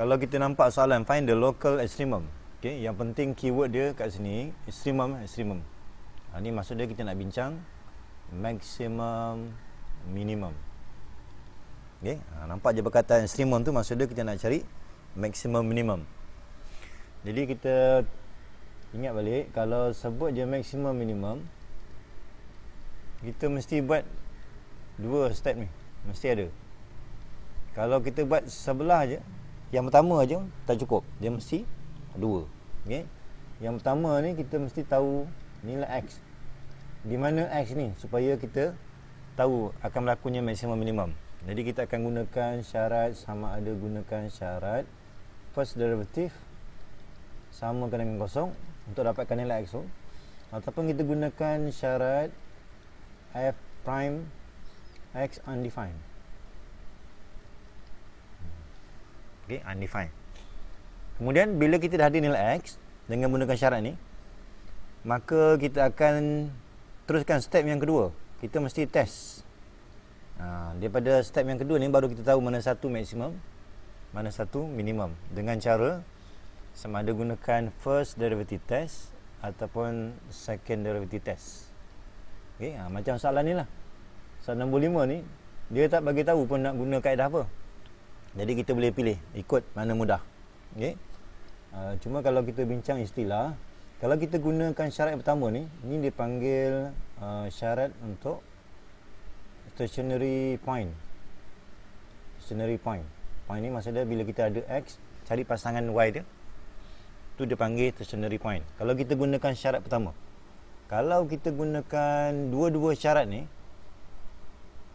kalau kita nampak soalan find the local extremum okay, yang penting keyword dia kat sini extremum extremum ha, ni maksud dia kita nak bincang maximum minimum okay, ha, nampak je perkataan extremum tu maksud dia kita nak cari maximum minimum jadi kita ingat balik kalau sebut je maximum minimum kita mesti buat dua step ni mesti ada kalau kita buat sebelah je yang pertama aja tak cukup dia mesti dua okay. yang pertama ni kita mesti tahu nilai X di mana X ni supaya kita tahu akan berlakunya maksimum minimum jadi kita akan gunakan syarat sama ada gunakan syarat first derivative sama dengan kosong untuk dapatkan nilai X tu ataupun kita gunakan syarat F prime X undefined okay, undefined ah, kemudian bila kita dah ada nilai X dengan menggunakan syarat ni maka kita akan teruskan step yang kedua kita mesti test ha, daripada step yang kedua ni baru kita tahu mana satu maksimum mana satu minimum dengan cara sama ada gunakan first derivative test ataupun second derivative test okay, ha, macam soalan ni lah soalan 65 ni dia tak bagi tahu pun nak guna kaedah apa jadi kita boleh pilih ikut mana mudah. Okey. Uh, cuma kalau kita bincang istilah, kalau kita gunakan syarat pertama ni, ini dipanggil uh, syarat untuk stationary point. Stationary point. Point ni maksudnya bila kita ada x cari pasangan y dia. Tu dipanggil stationary point. Kalau kita gunakan syarat pertama. Kalau kita gunakan dua-dua syarat ni,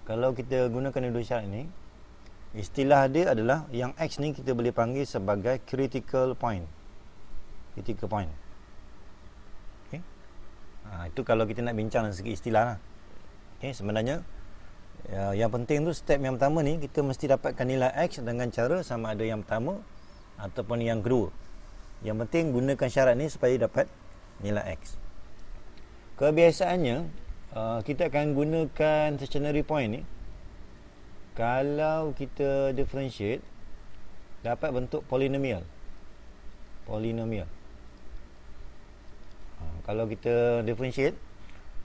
kalau kita gunakan dua syarat ni, Istilah dia adalah yang X ni kita boleh panggil sebagai critical point. Critical point. Okay. Ha, itu kalau kita nak bincang dari segi istilah lah. Okay, sebenarnya ya, yang penting tu step yang pertama ni kita mesti dapatkan nilai X dengan cara sama ada yang pertama ataupun yang kedua. Yang penting gunakan syarat ni supaya dapat nilai X. Kebiasaannya uh, kita akan gunakan stationary point ni kalau kita differentiate dapat bentuk polynomial. Polynomial. ha, kalau kita differentiate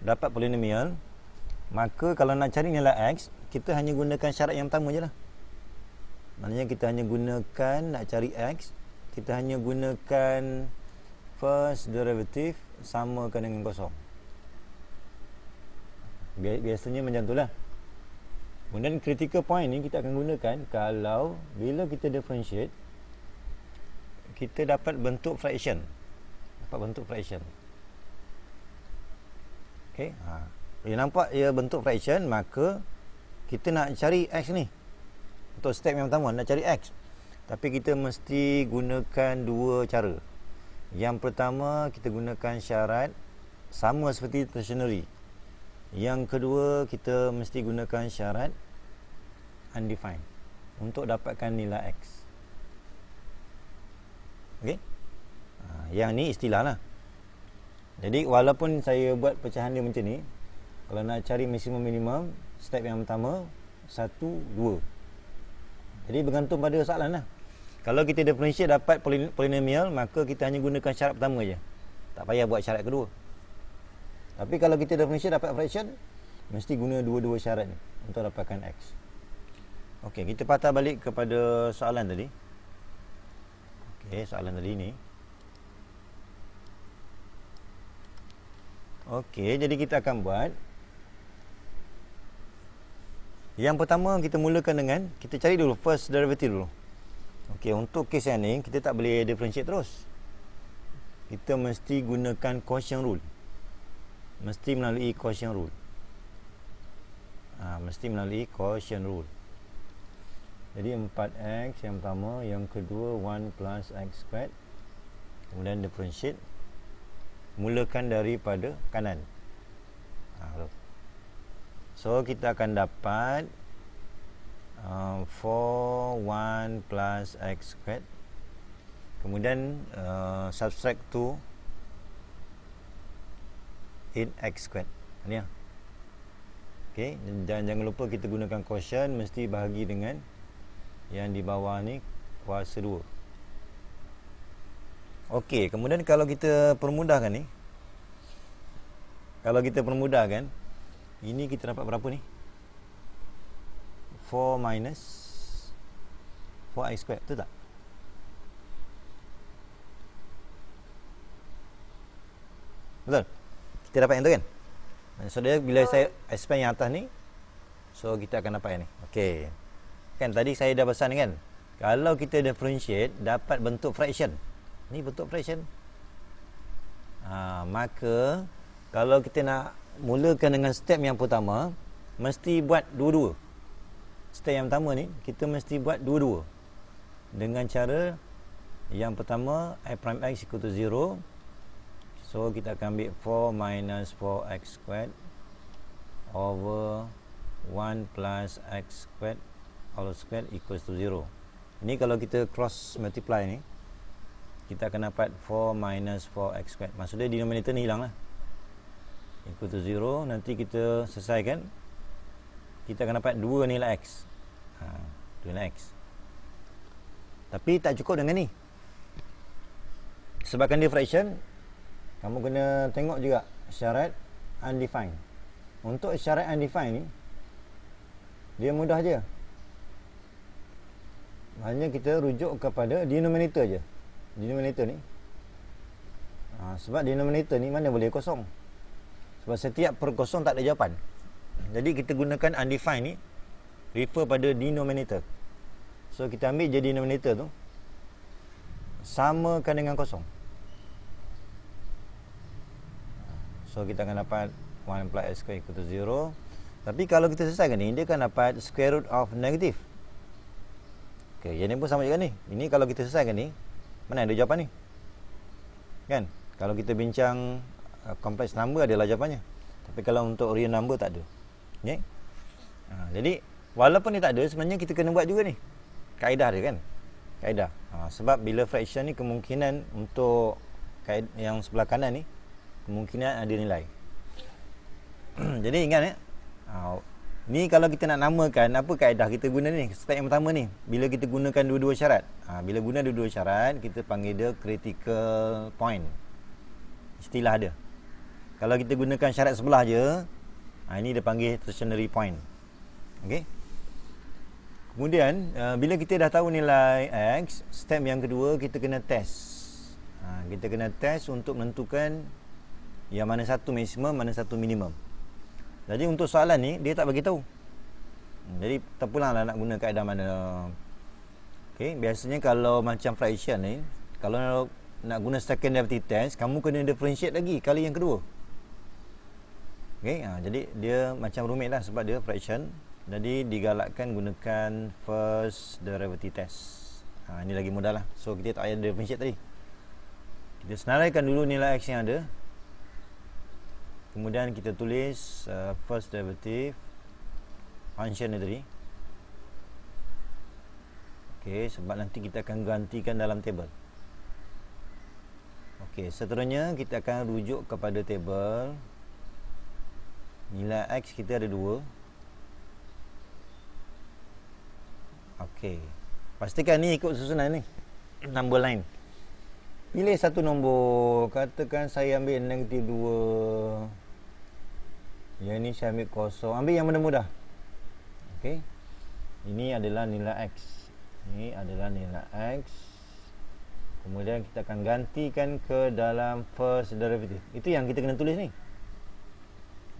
dapat polynomial. maka kalau nak cari nilai X kita hanya gunakan syarat yang pertama je lah Maksudnya kita hanya gunakan nak cari X kita hanya gunakan first derivative sama dengan kosong biasanya macam tu lah Kemudian critical point ni kita akan gunakan kalau bila kita differentiate kita dapat bentuk fraction. Dapat bentuk fraction. Okey, ha. Bila nampak ia bentuk fraction maka kita nak cari x ni. Untuk step yang pertama nak cari x. Tapi kita mesti gunakan dua cara. Yang pertama kita gunakan syarat sama seperti stationary. Yang kedua kita mesti gunakan syarat undefined untuk dapatkan nilai x. Okey? Ha, yang ni istilah lah. Jadi walaupun saya buat pecahan dia macam ni, kalau nak cari maksimum minimum, step yang pertama 1 2. Jadi bergantung pada lah. Kalau kita differentiate dapat polinomial, maka kita hanya gunakan syarat pertama je. Tak payah buat syarat kedua. Tapi kalau kita dah fraction dapat fraction Mesti guna dua-dua syarat ni Untuk dapatkan X Ok kita patah balik kepada soalan tadi Ok soalan tadi ni Ok jadi kita akan buat Yang pertama kita mulakan dengan Kita cari dulu first derivative dulu Ok untuk kes yang ni Kita tak boleh differentiate terus kita mesti gunakan quotient rule mesti melalui quotient rule ha, mesti melalui quotient rule jadi 4x yang pertama yang kedua 1 plus x squared kemudian differentiate mulakan daripada kanan ha, so kita akan dapat uh, 4 1 plus x squared kemudian uh, subtract 2 8x squared ni lah ok dan jangan lupa kita gunakan quotient mesti bahagi dengan yang di bawah ni kuasa 2 ok kemudian kalau kita permudahkan ni kalau kita permudahkan ini kita dapat berapa ni 4 minus 4x squared betul tak Betul? Kita dapat yang tu kan? So dia bila saya expand yang atas ni So kita akan dapat yang ni Okay Kan tadi saya dah pesan kan Kalau kita differentiate Dapat bentuk fraction Ni bentuk fraction ha, Maka Kalau kita nak Mulakan dengan step yang pertama Mesti buat dua-dua Step yang pertama ni Kita mesti buat dua-dua Dengan cara Yang pertama I prime X equal to So kita akan ambil 4 minus 4x squared over 1 plus x squared all squared equals to 0. Ini kalau kita cross multiply ni, kita akan dapat 4 minus 4x squared. Maksudnya denominator ni hilang lah. Equal to 0. Nanti kita selesaikan. Kita akan dapat 2 nilai x. Ha, 2 nilai x. Tapi tak cukup dengan ni. Sebabkan diffraction, kamu kena tengok juga syarat undefined untuk syarat undefined ni dia mudah je hanya kita rujuk kepada denominator je denominator ni ha, sebab denominator ni mana boleh kosong sebab setiap perkosong tak ada jawapan jadi kita gunakan undefined ni refer pada denominator so kita ambil je denominator tu samakan dengan kosong So kita akan dapat 1 plus x square equal to 0 Tapi kalau kita selesaikan ni Dia akan dapat square root of negative. Okay, yang ni pun sama juga ni Ini kalau kita selesaikan ni Mana ada jawapan ni Kan Kalau kita bincang uh, complex number adalah jawapannya Tapi kalau untuk real number tak ada okay? ha, Jadi Walaupun ni tak ada Sebenarnya kita kena buat juga ni Kaedah dia kan Kaedah ha, Sebab bila fraction ni kemungkinan Untuk yang sebelah kanan ni kemungkinan ada nilai jadi ingat eh uh, ni kalau kita nak namakan apa kaedah kita guna ni step yang pertama ni bila kita gunakan dua-dua syarat uh, bila guna dua-dua syarat kita panggil dia critical point istilah dia kalau kita gunakan syarat sebelah je uh, ini dia panggil tertiary point okey Kemudian uh, bila kita dah tahu nilai x, step yang kedua kita kena test. Uh, kita kena test untuk menentukan yang mana satu maksimum mana satu minimum jadi untuk soalan ni dia tak bagi tahu hmm, jadi terpulanglah nak guna kaedah mana okey biasanya kalau macam fraction ni kalau nak guna second derivative test kamu kena differentiate lagi kali yang kedua okey ha, jadi dia macam rumit lah sebab dia fraction jadi digalakkan gunakan first derivative test ha, ini lagi mudah lah so kita tak payah differentiate tadi kita senaraikan dulu nilai X yang ada kemudian kita tulis uh, first derivative function tadi ok sebab nanti kita akan gantikan dalam table ok seterusnya kita akan rujuk kepada table nilai x kita ada 2 ok pastikan ni ikut susunan ni number line pilih satu nombor katakan saya ambil negative 2 yang ni saya ambil kosong. Ambil yang mudah-mudah. Okay, Ini adalah nilai x. Ini adalah nilai x. Kemudian kita akan gantikan ke dalam first derivative. Itu yang kita kena tulis ni.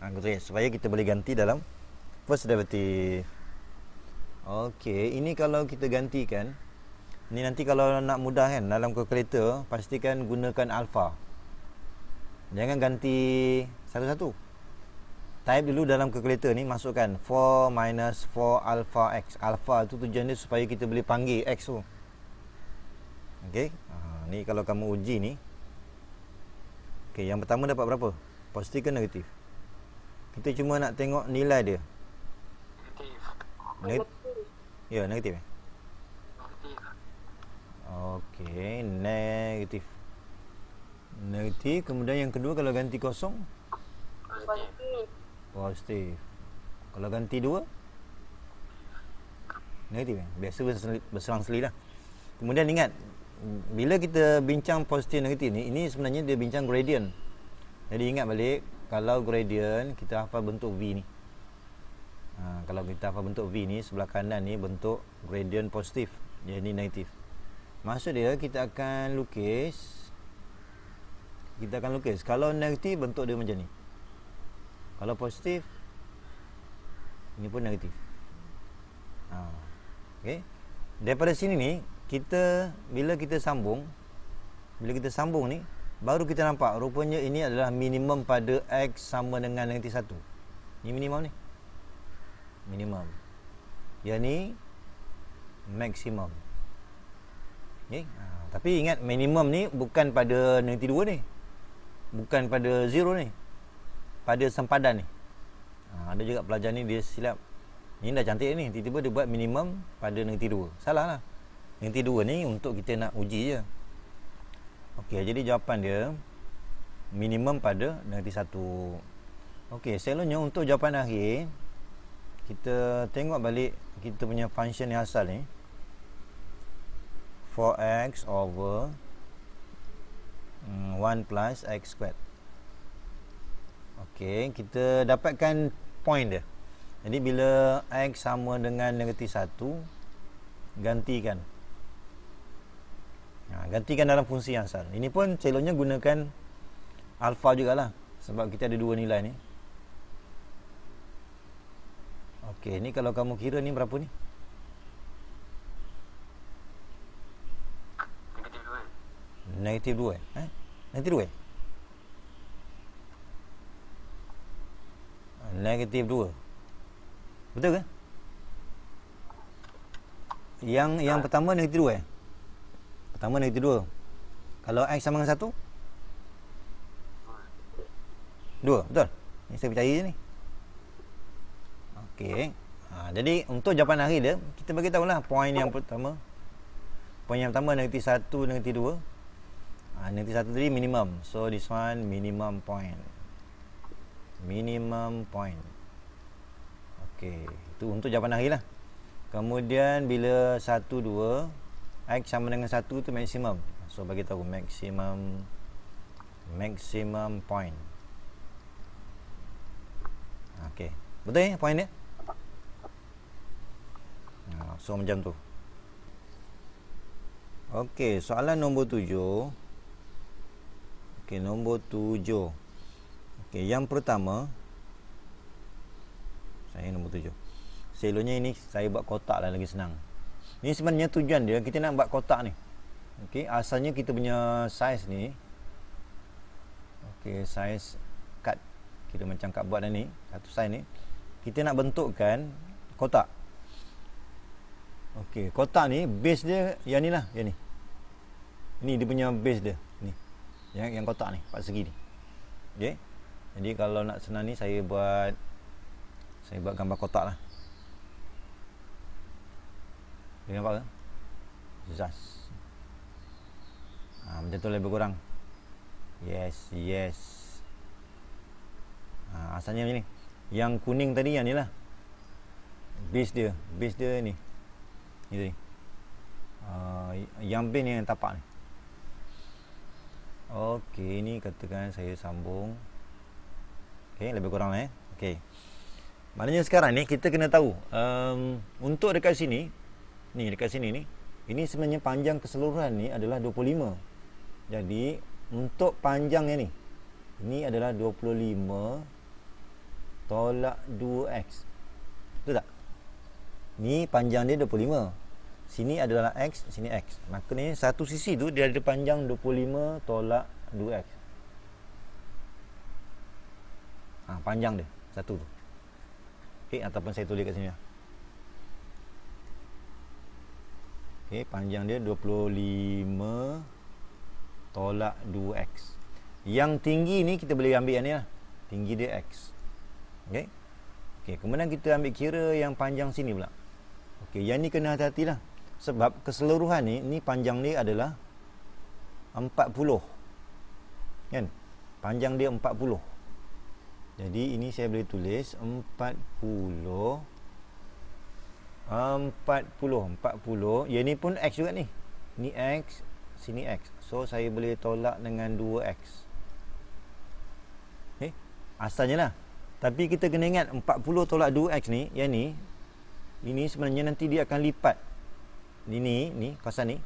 Anggota ha, supaya kita boleh ganti dalam first derivative. Okey, ini kalau kita gantikan, ni nanti kalau nak mudah kan dalam kalkulator, pastikan gunakan alpha. Jangan ganti satu-satu type dulu dalam calculator ni masukkan 4 minus 4 alpha x alpha tu tujuan dia supaya kita boleh panggil x tu ok ha, ni kalau kamu uji ni ok yang pertama dapat berapa positif ke negatif kita cuma nak tengok nilai dia negatif ya negatif eh? ok negatif negatif kemudian yang kedua kalau ganti kosong positif kalau ganti dua negatif eh? biasa berserang seli lah kemudian ingat bila kita bincang positif negatif ni ini sebenarnya dia bincang gradient jadi ingat balik kalau gradient kita hafal bentuk V ni ha, kalau kita hafal bentuk V ni sebelah kanan ni bentuk gradient positif jadi negatif maksud dia kita akan lukis kita akan lukis kalau negatif bentuk dia macam ni kalau positif Ini pun negatif ha. okay. Daripada sini ni Kita Bila kita sambung Bila kita sambung ni Baru kita nampak Rupanya ini adalah minimum pada X sama dengan negatif 1 Ini minimum ni Minimum Yang ni Maximum okay. ha. Tapi ingat minimum ni Bukan pada negatif 2 ni Bukan pada 0 ni pada sempadan ni ha, ada juga pelajar ni dia silap ni dah cantik ni tiba-tiba dia buat minimum pada negeri 2 salah lah negeri 2 ni untuk kita nak uji je ok jadi jawapan dia minimum pada negeri 1 ok selalunya untuk jawapan akhir kita tengok balik kita punya function yang asal ni 4x over 1 mm, plus x squared Okey, kita dapatkan point dia. Jadi bila x sama dengan negatif 1, gantikan. Ha, gantikan dalam fungsi yang asal. Ini pun celonya gunakan alfa jugalah sebab kita ada dua nilai ni. Okey, ni kalau kamu kira ni berapa ni? Negatif 2. Negatif 2 eh? Negatif 2. negatif 2 betul ke yang ha. yang ah. pertama negatif 2 eh pertama negatif 2 kalau x sama dengan 1 2 betul Ini saya percaya je ni ok ha, jadi untuk jawapan hari dia kita bagi tahulah poin yang pertama poin yang pertama negatif 1 negatif 2 ha, negatif 1 tadi minimum so this one minimum point minimum point okey itu untuk jawapan akhir lah kemudian bila 1 2 x sama dengan 1 tu maksimum so bagi tahu maksimum maksimum point okey betul eh point dia ah, so macam tu okey soalan nombor 7 okey nombor 7 Okey, yang pertama saya nombor tujuh Selonya ini saya buat kotak lah lagi senang. Ini sebenarnya tujuan dia kita nak buat kotak ni. Okey, asalnya kita punya saiz ni Okey, saiz kad kita macam kad buat dah ni, satu saiz ni. Kita nak bentukkan kotak. Okey, kotak ni base dia yang ni lah, yang ni. Ini dia punya base dia, ni. Yang yang kotak ni, pak segi ni. Okey. Jadi kalau nak senang ni saya buat saya buat gambar kotak lah. Boleh nampak ke? Zas. Ha, macam tu lebih kurang. Yes, yes. Ha, asalnya macam ni. Yang kuning tadi yang ni lah. Base dia. Base dia ni. Ni tadi. Uh, yang base yang tapak ni. Okey, ni katakan saya sambung okay, lebih kurang eh. Okey. Maknanya sekarang ni kita kena tahu um, untuk dekat sini ni dekat sini ni ini sebenarnya panjang keseluruhan ni adalah 25. Jadi untuk panjangnya ni ini adalah 25 tolak 2x. Betul tak? Ni panjang dia 25. Sini adalah x, sini x. Maknanya satu sisi tu dia ada panjang 25 tolak 2x. ha, panjang dia satu tu okay, ataupun saya tulis kat sini okay, lah. panjang dia 25 tolak 2x yang tinggi ni kita boleh ambil yang ni lah tinggi dia x okay. Okay, kemudian kita ambil kira yang panjang sini pula okay, yang ni kena hati-hati lah sebab keseluruhan ni, ni panjang ni adalah 40 kan panjang dia 40 jadi ini saya boleh tulis 40 40 40 Yang ni pun X juga ni Ni X Sini X So saya boleh tolak dengan 2X eh, Asalnya lah Tapi kita kena ingat 40 tolak 2X ni Yang ni Ini sebenarnya nanti dia akan lipat Ini ni kawasan ni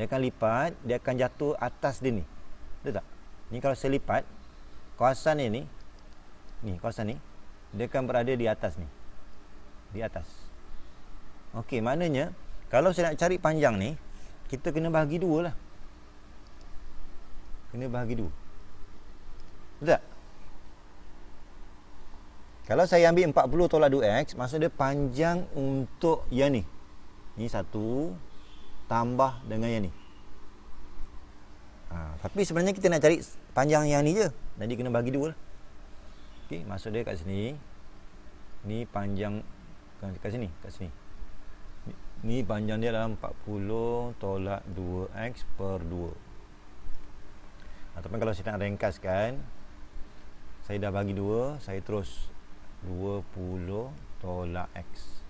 Dia akan lipat Dia akan jatuh atas dia ni Betul tak? Ni kalau saya lipat Kawasan ni ni ni kawasan ni dia akan berada di atas ni di atas okey maknanya kalau saya nak cari panjang ni kita kena bahagi dua lah kena bahagi dua betul tak kalau saya ambil 40 tolak 2x maksud dia panjang untuk yang ni ni satu tambah dengan yang ni ha, tapi sebenarnya kita nak cari panjang yang ni je jadi kena bagi dua lah Okey, maksud dia kat sini. Ni panjang kat sini, kat sini. Ni panjang dia dalam 40 tolak 2x per 2. Ataupun kalau saya nak ringkaskan, saya dah bagi 2, saya terus 20 tolak x.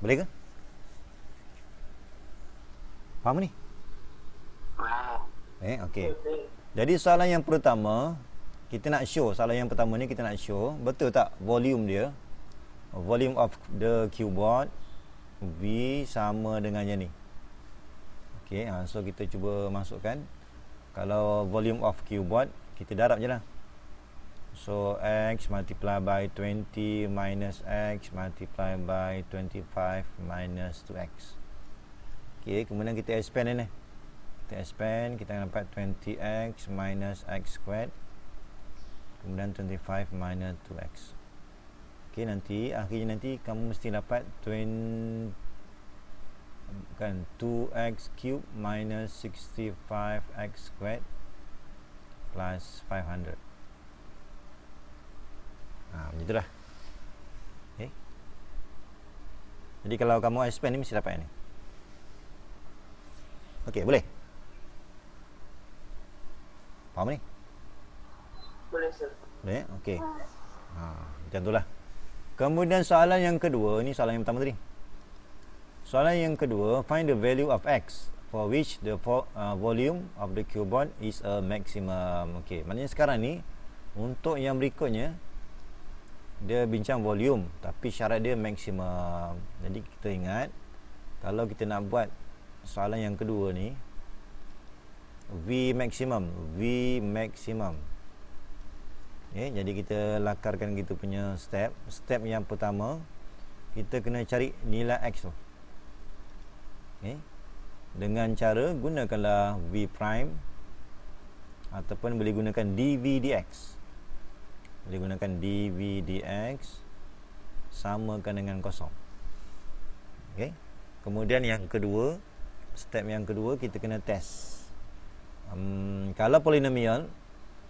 Boleh ke? Faham ni? Eh, okey. Jadi soalan yang pertama, kita nak show salah yang pertama ni kita nak show betul tak volume dia volume of the keyboard V sama dengan yang ni Okay, ha, so kita cuba masukkan kalau volume of keyboard kita darab je lah so x multiply by 20 minus x multiply by 25 minus 2x ok kemudian kita expand ni kita expand kita dapat 20x minus x squared kemudian 25 minus 2x ok nanti akhirnya nanti kamu mesti dapat 20 kan 2x cube minus 65x squared plus 500 Ah, macam itulah ok jadi kalau kamu expand ni mesti dapat ni ok boleh faham ni boleh, sir. okey. Ha, macam itulah. Kemudian soalan yang kedua, ni soalan yang pertama tadi. Soalan yang kedua, find the value of x for which the uh, volume of the cuboid is a maximum. Okey, maknanya sekarang ni untuk yang berikutnya dia bincang volume tapi syarat dia maksimum. Jadi kita ingat kalau kita nak buat soalan yang kedua ni V maximum, V maximum. Okay, eh, jadi kita lakarkan kita punya step. Step yang pertama, kita kena cari nilai X tu. Okay. Eh, dengan cara gunakanlah V prime ataupun boleh gunakan dV dx. Boleh gunakan dV dx sama kan dengan kosong. Okay. Kemudian yang kedua, step yang kedua kita kena test. Um, kalau polinomial,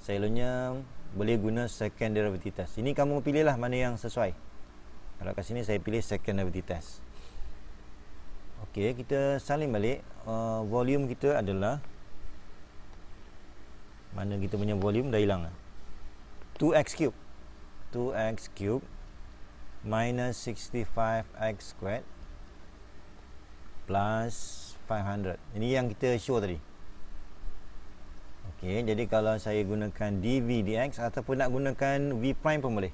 selalunya boleh guna second derivative test. Ini kamu pilihlah mana yang sesuai. Kalau kat sini saya pilih second derivative test. Okey, kita saling balik. Uh, volume kita adalah mana kita punya volume dah hilang. 2x lah. cube. 2x cube minus 65x squared plus 500. Ini yang kita show tadi. Okey, jadi kalau saya gunakan dv dx ataupun nak gunakan v prime pun boleh.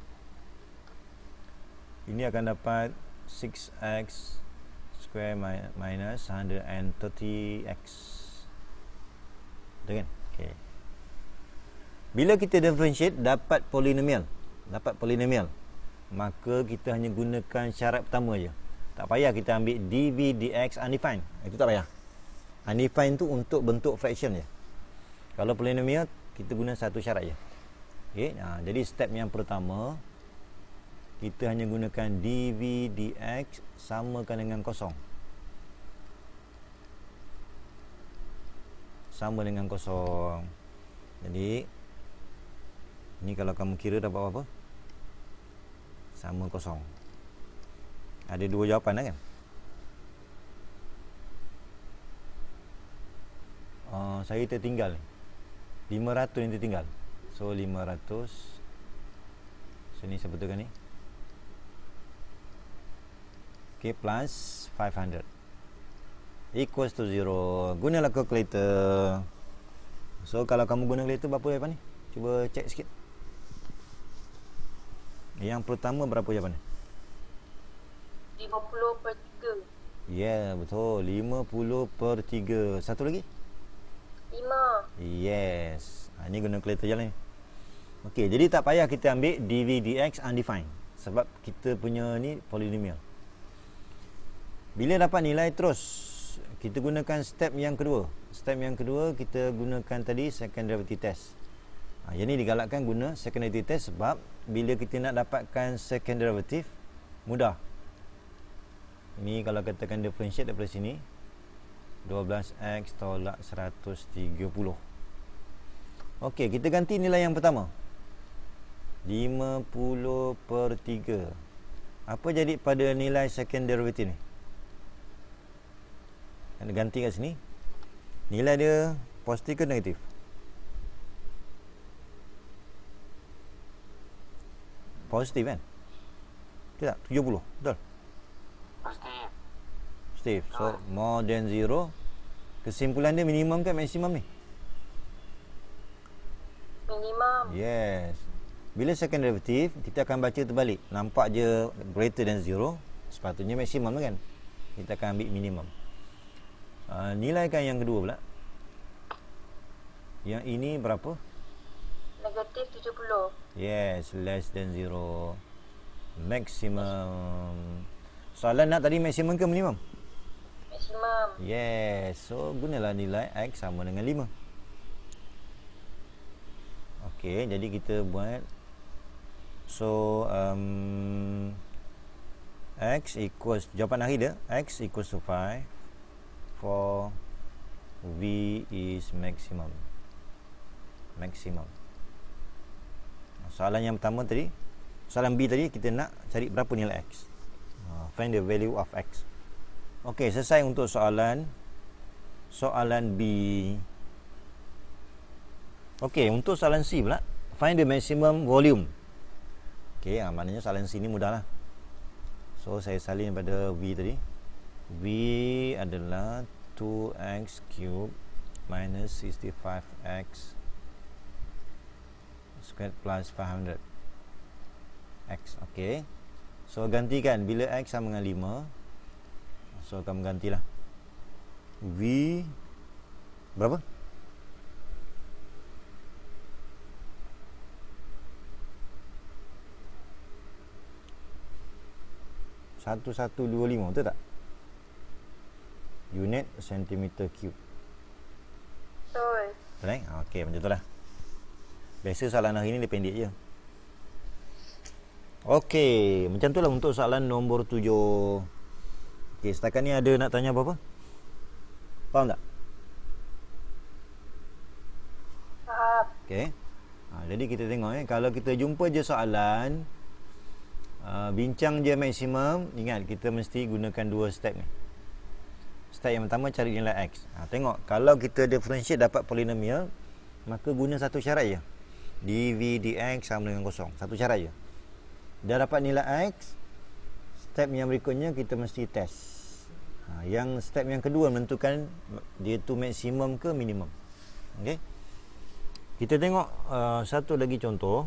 Ini akan dapat 6x square minus 130x. Dengan. okay. Bila kita differentiate dapat polinomial, dapat polinomial. Maka kita hanya gunakan syarat pertama aja. Tak payah kita ambil dv dx undefined. Itu tak payah. Undefined tu untuk bentuk fraction je. Kalau polinomial kita guna satu syarat je. Okey, ha, jadi step yang pertama kita hanya gunakan dv dx samakan dengan kosong. Sama dengan kosong. Jadi ni kalau kamu kira dapat apa? Sama kosong. Ada dua jawapan lah kan? Uh, saya tertinggal 500 yang tertinggal so 500 so ni saya betulkan ni ok plus 500 equals to 0 gunalah calculator so kalau kamu guna calculator berapa jawapan ni cuba check sikit yang pertama berapa jawapan ni 50 per 3 ya yeah, betul 50 per 3 satu lagi 50 5 Yes ha, Ini guna calculator je lah Okey, jadi tak payah kita ambil dv dx undefined Sebab kita punya ni polynomial Bila dapat nilai terus Kita gunakan step yang kedua Step yang kedua kita gunakan tadi second derivative test ha, Yang ni digalakkan guna second derivative test Sebab bila kita nak dapatkan second derivative Mudah Ini kalau katakan differentiate daripada sini 12x tolak 130 ok kita ganti nilai yang pertama 50 per 3 apa jadi pada nilai second derivative ni kena ganti kat sini nilai dia positif ke negatif positif kan tidak 70 betul positive so ha. more than zero kesimpulan dia minimum ke maksimum ni minimum yes bila second derivative kita akan baca terbalik nampak je greater than zero sepatutnya maksimum lah kan kita akan ambil minimum uh, nilaikan yang kedua pula yang ini berapa negatif 70 yes less than zero maksimum Soalan nak tadi maksimum ke minimum? maksimum. Yes. So gunalah nilai x sama dengan 5. Okey, jadi kita buat so um x equals jawapan akhir dia x equals to 5 for v is maximum. Maximum. Soalan yang pertama tadi, soalan B tadi kita nak cari berapa nilai x. Uh, find the value of x. Okey, selesai untuk soalan soalan B. Okey, untuk soalan C pula, find the maximum volume. Okey, ah maknanya soalan C ni mudahlah. So saya salin pada V tadi. V adalah 2x cube minus 65x squared plus 500 x. Okey. So gantikan bila x sama dengan 5 So akan menggantilah V Berapa? Satu satu dua lima betul tak? Unit sentimeter cube Betul Betul eh? Okey macam tu lah Biasa soalan hari ni dia pendek je Okey Macam tu lah untuk soalan nombor tujuh Okey, setakat ni ada nak tanya apa-apa? Faham tak? Faham. Okey. Ha, jadi kita tengok eh kalau kita jumpa je soalan uh, bincang je maksimum, ingat kita mesti gunakan dua step ni. Step yang pertama cari nilai x. Ha, tengok kalau kita differentiate dapat polinomial maka guna satu syarat je. dv dx sama dengan kosong. Satu syarat je. Dah dapat nilai x, step yang berikutnya kita mesti test ha, yang step yang kedua menentukan dia tu maksimum ke minimum ok kita tengok uh, satu lagi contoh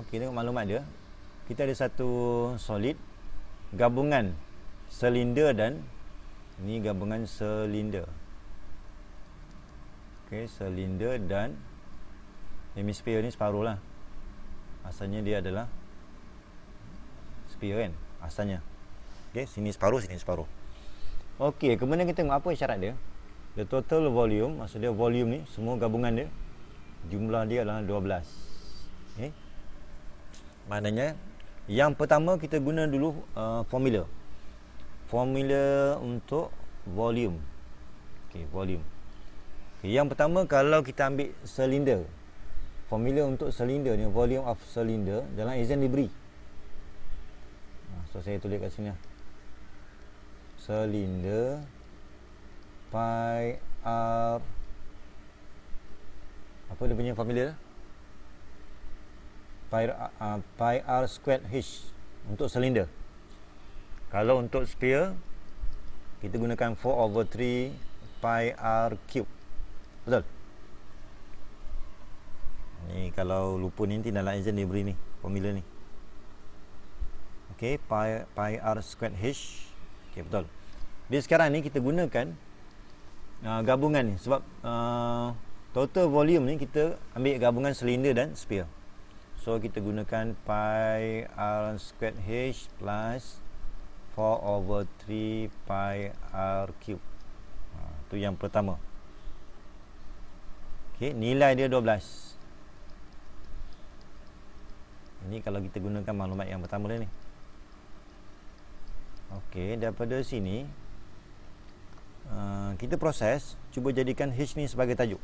ok tengok maklumat dia kita ada satu solid gabungan selinder dan ni gabungan selinder. ok selinder dan hemisphere ni separuh lah asalnya dia adalah sphere kan asalnya okay sini separuh sini separuh okey kemudian kita tengok apa syarat dia the total volume maksudnya volume ni semua gabungan dia jumlah dia adalah 12 okey maknanya yang pertama kita guna dulu uh, formula formula untuk volume okey volume okay, yang pertama kalau kita ambil silinder formula untuk silinder ni volume of silinder dalam exam diberi So saya tulis kat sini lah. Selinder Pi R Apa dia punya formula Pi R, uh, pi R squared H Untuk selinder Kalau untuk sphere Kita gunakan 4 over 3 Pi R cube Betul Ni kalau lupa ni Nanti dalam engine dia beri ni Formula ni okay, pi, pi r squared h okay, betul jadi sekarang ni kita gunakan uh, gabungan ni sebab uh, total volume ni kita ambil gabungan silinder dan sphere so kita gunakan pi r squared h plus 4 over 3 pi r cube uh, tu yang pertama Okay, nilai dia 12 Ini kalau kita gunakan maklumat yang pertama ni Okey, daripada sini uh, kita proses cuba jadikan H ni sebagai tajuk.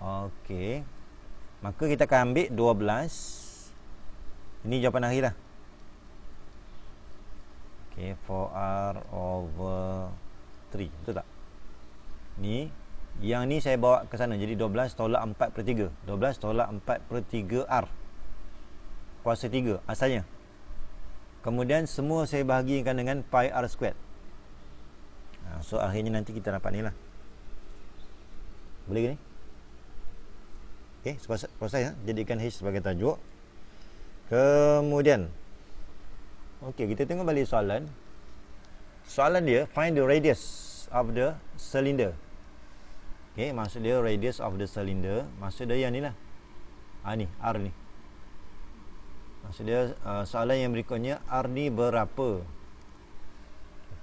Okey. Maka kita akan ambil 12. Ini jawapan akhir lah. Okey, for r over 3. Betul tak? Ni yang ni saya bawa ke sana. Jadi 12 tolak 4 per 3. 12 tolak 4 per 3 R kuasa 3 asalnya kemudian semua saya bahagikan dengan pi r squared ha, so akhirnya nanti kita dapat ni lah boleh ke ni ok selesai ya. jadikan h sebagai tajuk kemudian ok kita tengok balik soalan soalan dia find the radius of the cylinder ok maksud dia radius of the cylinder maksud dia yang ni lah ha, ni r ni Maksudnya uh, soalan yang berikutnya Ardi berapa?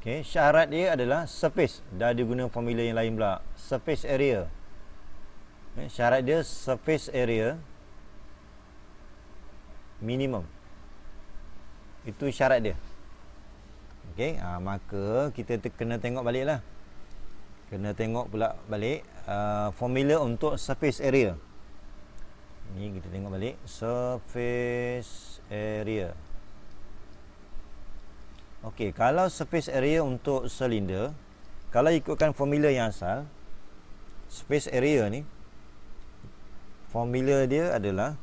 Okay, syarat dia adalah surface. Dah digunakan formula yang lain pula. Surface area. Okay, syarat dia surface area minimum. Itu syarat dia. Okay, ha, uh, maka kita kena tengok baliklah. Kena tengok pula balik uh, formula untuk surface area ni kita tengok balik surface area ok kalau surface area untuk silinder kalau ikutkan formula yang asal surface area ni formula dia adalah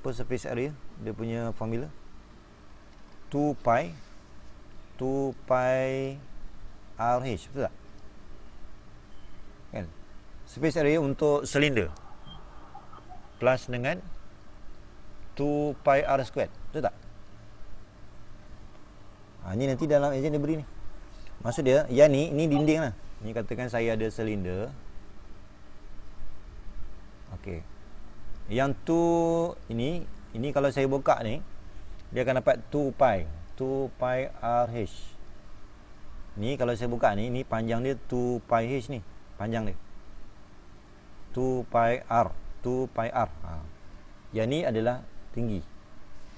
apa surface area dia punya formula 2 pi 2 pi RH betul tak space area untuk silinder plus dengan 2 pi r squared betul tak ha, ni nanti dalam agent dia beri ni maksud dia yang ni ni dinding lah ni katakan saya ada silinder ok yang tu ini ini kalau saya buka ni dia akan dapat 2 pi 2 pi r h. ni kalau saya buka ni ni panjang dia 2 pi h ni panjang dia 2 pi r 2 pi r ha. yang ni adalah tinggi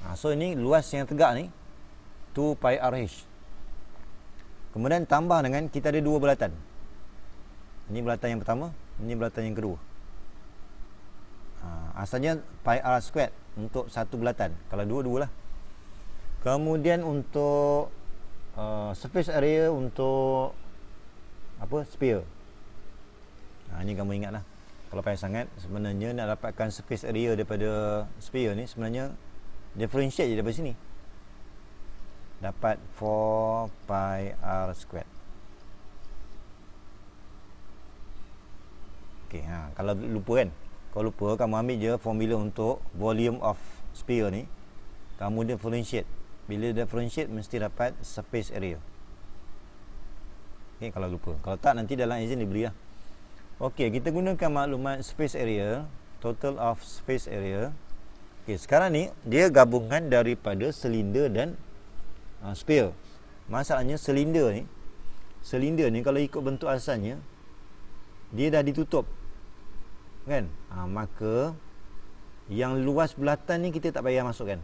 ha. so ini luas yang tegak ni 2 pi r h kemudian tambah dengan kita ada dua bulatan ini bulatan yang pertama ini bulatan yang kedua ha. asalnya pi r squared untuk satu bulatan kalau dua-dua lah kemudian untuk uh, surface area untuk apa sphere Ha, ini kamu ingat lah kalau panjang sangat sebenarnya nak dapatkan space area daripada sphere ni sebenarnya differentiate je daripada sini dapat 4 pi r squared Okay, ha, kalau lupa kan kalau lupa kamu ambil je formula untuk volume of sphere ni kamu differentiate bila differentiate mesti dapat space area Okay, kalau lupa kalau tak nanti dalam izin diberi lah ya. Okey, kita gunakan maklumat space area, total of space area. Okey, sekarang ni dia gabungan daripada silinder dan uh, sphere. Masalahnya silinder ni, silinder ni kalau ikut bentuk asalnya dia dah ditutup. Kan? Ha, maka yang luas belatan ni kita tak payah masukkan.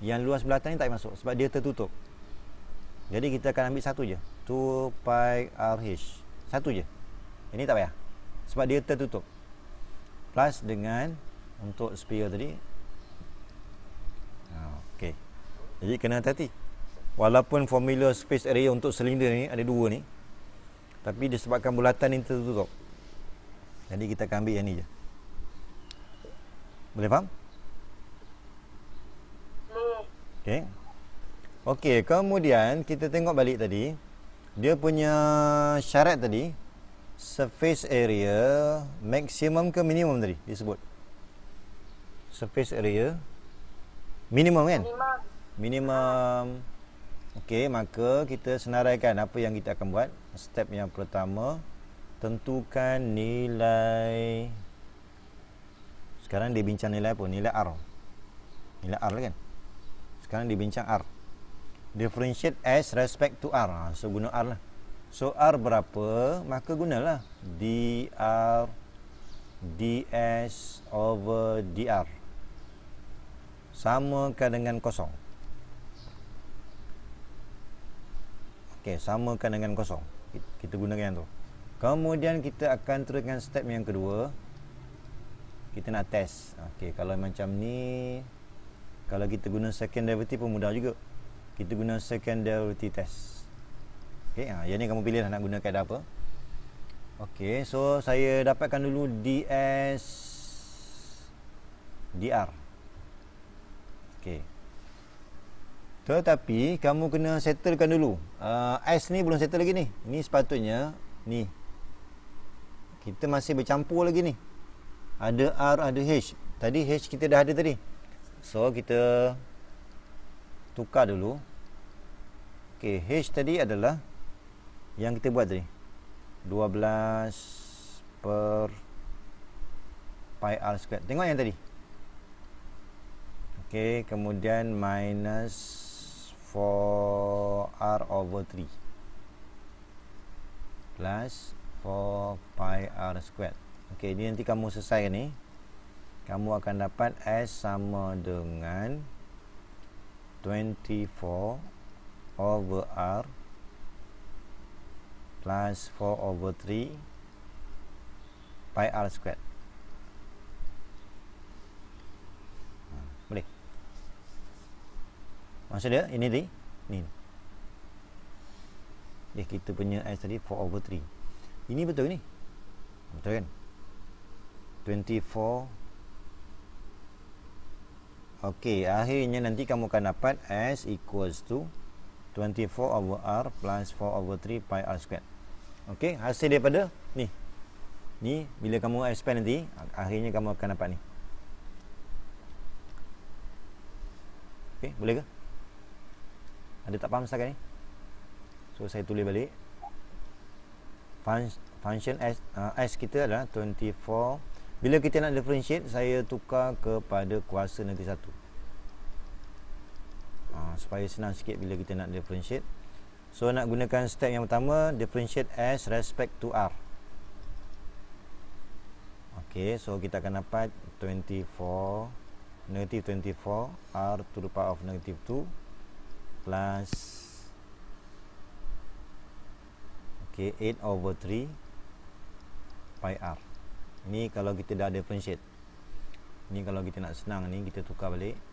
Yang luas belatan ni tak payah masuk sebab dia tertutup. Jadi kita akan ambil satu je. 2 pi r h, Satu je. Ini tak payah Sebab dia tertutup Plus dengan Untuk spear tadi ah, Okey Jadi kena hati-hati Walaupun formula space area untuk silinder ni Ada dua ni Tapi disebabkan bulatan ni tertutup Jadi kita akan ambil yang ni je Boleh faham? Okey Okey, kemudian kita tengok balik tadi Dia punya syarat tadi surface area maksimum ke minimum tadi disebut surface area minimum kan minimum, minimum. maka kita senaraikan apa yang kita akan buat step yang pertama tentukan nilai sekarang dia bincang nilai apa nilai r nilai r lah kan sekarang dia bincang r differentiate as respect to r ha, so guna r lah So R berapa maka gunalah DR DS over DR sama Samakan dengan kosong sama samakan dengan kosong Kita gunakan yang tu Kemudian kita akan teruskan step yang kedua Kita nak test Okey, kalau macam ni Kalau kita guna second derivative pun mudah juga Kita guna second derivative test Okey, ha, yang ni kamu pilih lah nak gunakan apa? Okey, so saya dapatkan dulu DS DR. Okey. Tetapi kamu kena settlekan dulu. Uh, S ni belum settle lagi ni. Ni sepatutnya ni. Kita masih bercampur lagi ni. Ada R, ada H. Tadi H kita dah ada tadi. So kita tukar dulu. Okey, H tadi adalah yang kita buat tadi 12 per pi r squared tengok yang tadi ok kemudian minus 4 r over 3 plus 4 pi r squared ok ini nanti kamu selesai ni kamu akan dapat s sama dengan 24 over r plus 4 over 3 pi r squared boleh maksud dia ini di ni dia kita punya x tadi 4 over 3 ini betul ni betul kan 24 Okey, akhirnya nanti kamu akan dapat s equals to 24 over r plus 4 over 3 pi r squared Okey, hasil daripada ni. Ni bila kamu expand nanti, akhirnya kamu akan dapat ni. Okey, boleh ke? Ada tak faham setakat ni? So saya tulis balik. Function S uh, S kita adalah 24. Bila kita nak differentiate, saya tukar kepada kuasa negeri satu. Uh, supaya senang sikit bila kita nak differentiate. So nak gunakan step yang pertama Differentiate as respect to R Ok so kita akan dapat 24 Negative 24 R to the power of negative 2 Plus Ok 8 over 3 Pi R Ni kalau kita dah differentiate Ni kalau kita nak senang ni Kita tukar balik 24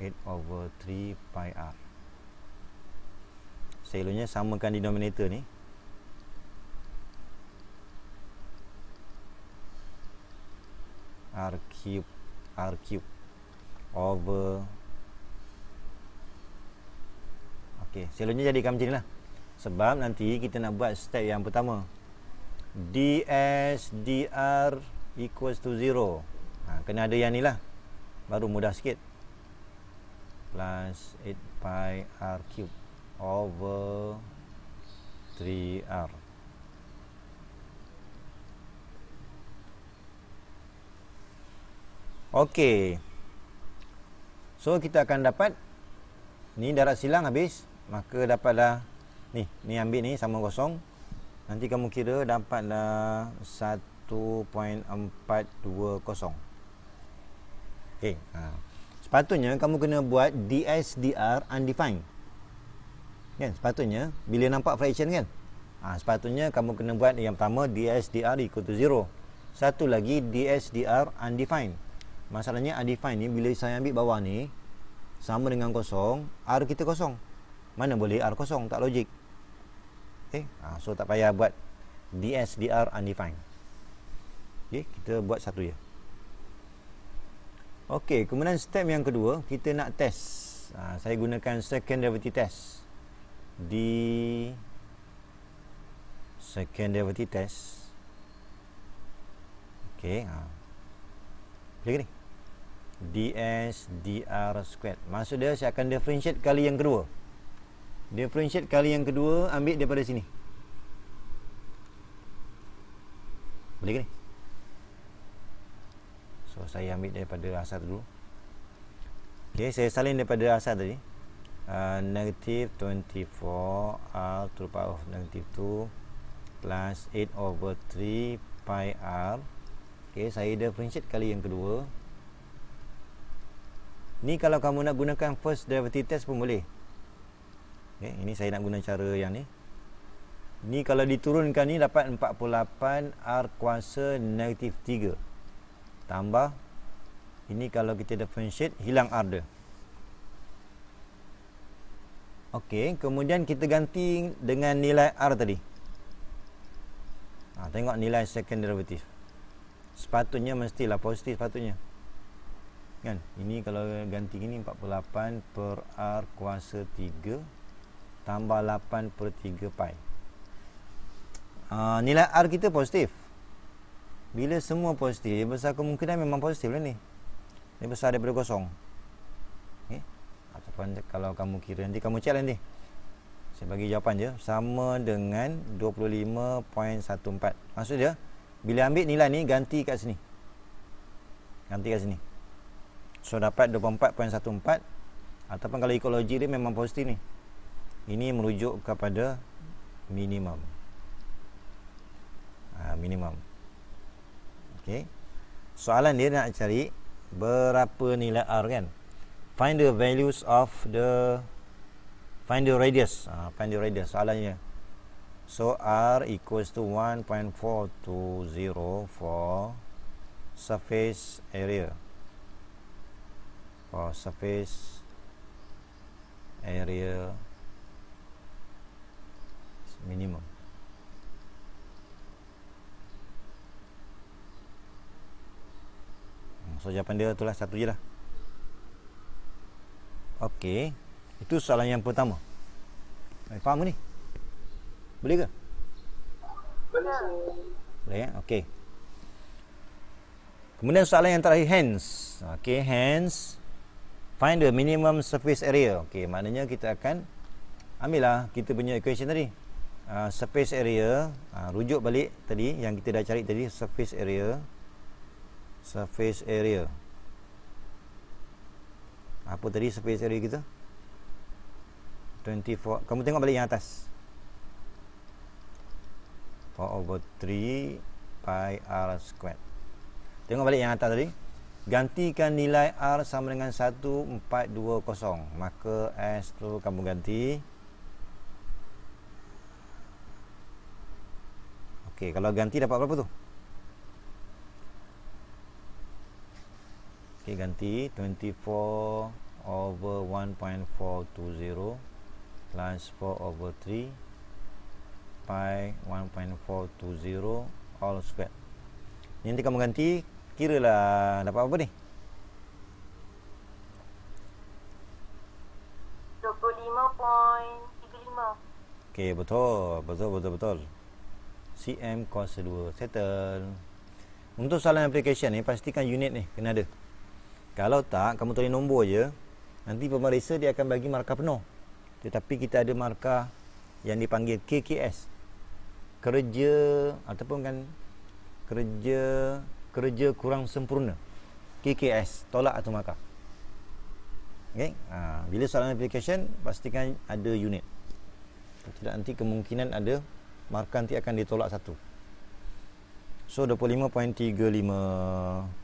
8 over 3 pi r selalunya samakan denominator ni r cube r cube over ok selalunya jadikan macam ni lah sebab nanti kita nak buat step yang pertama ds dr equals to 0 ha, kena ada yang ni lah baru mudah sikit plus 8 pi r cube over 3 r Okey. So kita akan dapat ni darat silang habis, maka dapatlah ni, ni ambil ni sama kosong. Nanti kamu kira dapatlah 1.420. Okey, ha sepatutnya kamu kena buat DSDR undefined. Kan? Sepatutnya bila nampak fraction kan? Ha, sepatutnya kamu kena buat yang pertama DSDR equal to 0. Satu lagi DSDR undefined. Masalahnya undefined ni bila saya ambil bawah ni sama dengan kosong, R kita kosong. Mana boleh R kosong? Tak logik. Okay. Eh, ha, so tak payah buat DSDR undefined. Okay, kita buat satu Ya. Okey, kemudian step yang kedua kita nak test. Ha, saya gunakan second derivative test di second derivative test. Okey, ha. Pilih ni. ds dr squared. Maksud dia saya akan differentiate kali yang kedua. Differentiate kali yang kedua ambil daripada sini. Pilih ni. So saya ambil daripada asal dulu Okay saya salin daripada asal tadi uh, Negative 24 R to the power of negative 2 Plus 8 over 3 pi R Okay saya differentiate kali yang kedua Ni kalau kamu nak gunakan first derivative test pun boleh Okay ini saya nak guna cara yang ni Ni kalau diturunkan ni dapat 48 R kuasa negative 3 tambah ini kalau kita differentiate hilang R dia ok kemudian kita ganti dengan nilai R tadi ha, tengok nilai second derivative sepatutnya mestilah positif sepatutnya kan ini kalau ganti gini 48 per R kuasa 3 tambah 8 per 3 pi Uh, nilai R kita positif bila semua positif Besar kemungkinan memang positif lah ni Ni besar daripada kosong okay. Ataupun kalau kamu kira Nanti kamu check lah nanti Saya bagi jawapan je Sama dengan 25.14 Maksud dia Bila ambil nilai ni Ganti kat sini Ganti kat sini So dapat 24.14 Ataupun kalau ekologi dia memang positif ni Ini merujuk kepada Minimum ah, Minimum Okey. Soalan dia nak cari berapa nilai r kan? Find the values of the find the radius. Ha, find the radius soalannya. So r equals to 1.420 for surface area. For surface area minimum. So jawapan dia itulah satu je lah Okey Itu soalan yang pertama Baik, eh, Faham ni? Boleh ke? Boleh Boleh ya? Okey Kemudian soalan yang terakhir Hands Okey hands Find the minimum surface area Okey maknanya kita akan Ambillah kita punya equation tadi uh, Surface area uh, Rujuk balik tadi Yang kita dah cari tadi Surface area surface area apa tadi surface area kita 24 kamu tengok balik yang atas 4 over 3 pi r squared tengok balik yang atas tadi gantikan nilai r sama dengan 1420 maka s tu kamu ganti Okey, kalau ganti dapat berapa tu? 1420 Okay, ganti 24 over 1.420 plus 4 over 3 pi 1.420 all square. Ini nanti kamu ganti, lah, dapat apa ni? 25.35. Okey, betul. Betul, betul, betul. CM cos 2. Settle. Untuk soalan application ni, pastikan unit ni kena ada. Kalau tak, kamu tulis nombor je. Nanti pemeriksa dia akan bagi markah penuh. Tetapi kita ada markah yang dipanggil KKS. Kerja ataupun kan kerja kerja kurang sempurna. KKS, tolak atau markah. Okay? Ha, bila soalan application, pastikan ada unit. Tidak nanti kemungkinan ada markah nanti akan ditolak satu. So 25.35